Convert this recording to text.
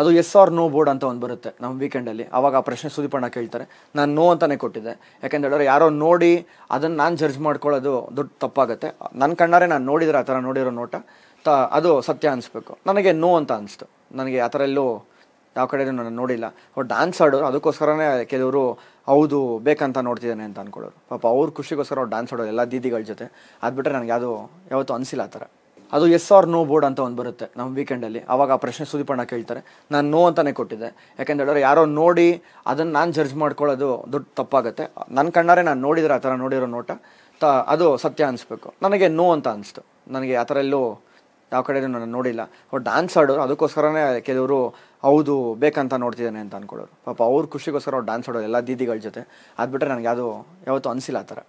ಅದು S R no board ಅಂತ ಒಂದು ಬರುತ್ತೆ ನಮ್ಮ ವೀಕೆಂಡಲ್ಲಿ ಅವಾಗ ಆ ಪ್ರಶ್ನೆ ಸುದೀಪಣ್ಣ ಕೇಳ್ತಾರೆ ನಾನು ನೋ ಅಂತಲೇ ಕೊಟ್ಟಿದ್ದೆ ಯಾಕೆಂತ ಹೇಳಿದ್ರೆ ಯಾರೋ ನೋಡಿ ಅದನ್ನು ನಾನು ಜಡ್ಜ್ ಮಾಡ್ಕೊಳ್ಳೋದು ದೊಡ್ಡ ತಪ್ಪಾಗುತ್ತೆ ನನ್ನ ಕಣ್ಣಾರೆ ನಾನು ನೋಡಿದ್ರೆ ಆ ಥರ ನೋಡಿರೋ ನೋಟ ತ ಅದು ಸತ್ಯ ಅನಿಸ್ಬೇಕು ನನಗೆ ನೋ ಅಂತ ಅನಿಸ್ತು ನನಗೆ ಆ ಥರ ಎಲ್ಲೂ ಯಾವ ಕಡೆ ನಾನು ನೋಡಿಲ್ಲ ಬಟ್ ಡ್ಯಾನ್ಸ್ ಆಡೋರು ಅದಕ್ಕೋಸ್ಕರನೇ ಕೆಲವರು ಹೌದು ಬೇಕಂತ ನೋಡ್ತಿದ್ದಾನೆ ಅಂತ ಅನ್ಕೊಳ್ಳೋರು ಪಾಪ ಅವ್ರ ಖುಷಿಗೋಸ್ಕರ ಅವ್ರು ಡ್ಯಾನ್ಸ್ ಆಡೋರು ಎಲ್ಲ ದೀದಿಗಳ ಜೊತೆ ಅದು ಬಿಟ್ಟರೆ ನನಗೆ ಯಾವುದು ಯಾವತ್ತೂ ಅನಿಸಿಲ್ಲ ಆ ಥರ ಅದು ಎಸ್ ಆರ್ ನೋ ಬೋರ್ಡ್ ಅಂತ ಒಂದು ಬರುತ್ತೆ ನಮ್ಮ ವೀಕೆಂಡಲ್ಲಿ ಅವಾಗ ಆ ಪ್ರಶ್ನೆ ಅಣ್ಣ ಕೇಳ್ತಾರೆ ನಾನು ನೋ ಅಂತಾನೆ ಕೊಟ್ಟಿದ್ದೆ ಯಾಕೆಂದ್ರೆ ಹೇಳಿದ್ರೆ ಯಾರೋ ನೋಡಿ ಅದನ್ನು ನಾನು ಜಡ್ಜ್ ಮಾಡ್ಕೊಳ್ಳೋದು ದೊಡ್ಡ ತಪ್ಪಾಗುತ್ತೆ ನನ್ನ ಕಣ್ಣಾರೆ ನಾನು ನೋಡಿದರೆ ಆ ಥರ ನೋಡಿರೋ ನೋಟ ತ ಅದು ಸತ್ಯ ಅನಿಸ್ಬೇಕು ನನಗೆ ನೋ ಅಂತ ಅನಿಸ್ತು ನನಗೆ ಆ ಥರ ಎಲ್ಲೂ ಯಾವ ಕಡೆಯೂ ನಾನು ನೋಡಿಲ್ಲ ಬಟ್ ಡ್ಯಾನ್ಸ್ ಆಡೋರು ಅದಕ್ಕೋಸ್ಕರನೇ ಕೆಲವರು ಹೌದು ಬೇಕಂತ ನೋಡ್ತಿದ್ದಾನೆ ಅಂತ ಅಂದ್ಕೊಳ್ಳೋರು ಪಾಪ ಅವ್ರ ಖುಷಿಗೋಸ್ಕರ ಅವ್ರು ಡ್ಯಾನ್ಸ್ ಆಡೋರು ಎಲ್ಲ ದೀದಿಗಳ ಜೊತೆ ಅದು ಬಿಟ್ಟರೆ ನನಗೆ ಅದು ಯಾವತ್ತೂ ಅನಿಸಿಲ್ಲ ಆ ಥರ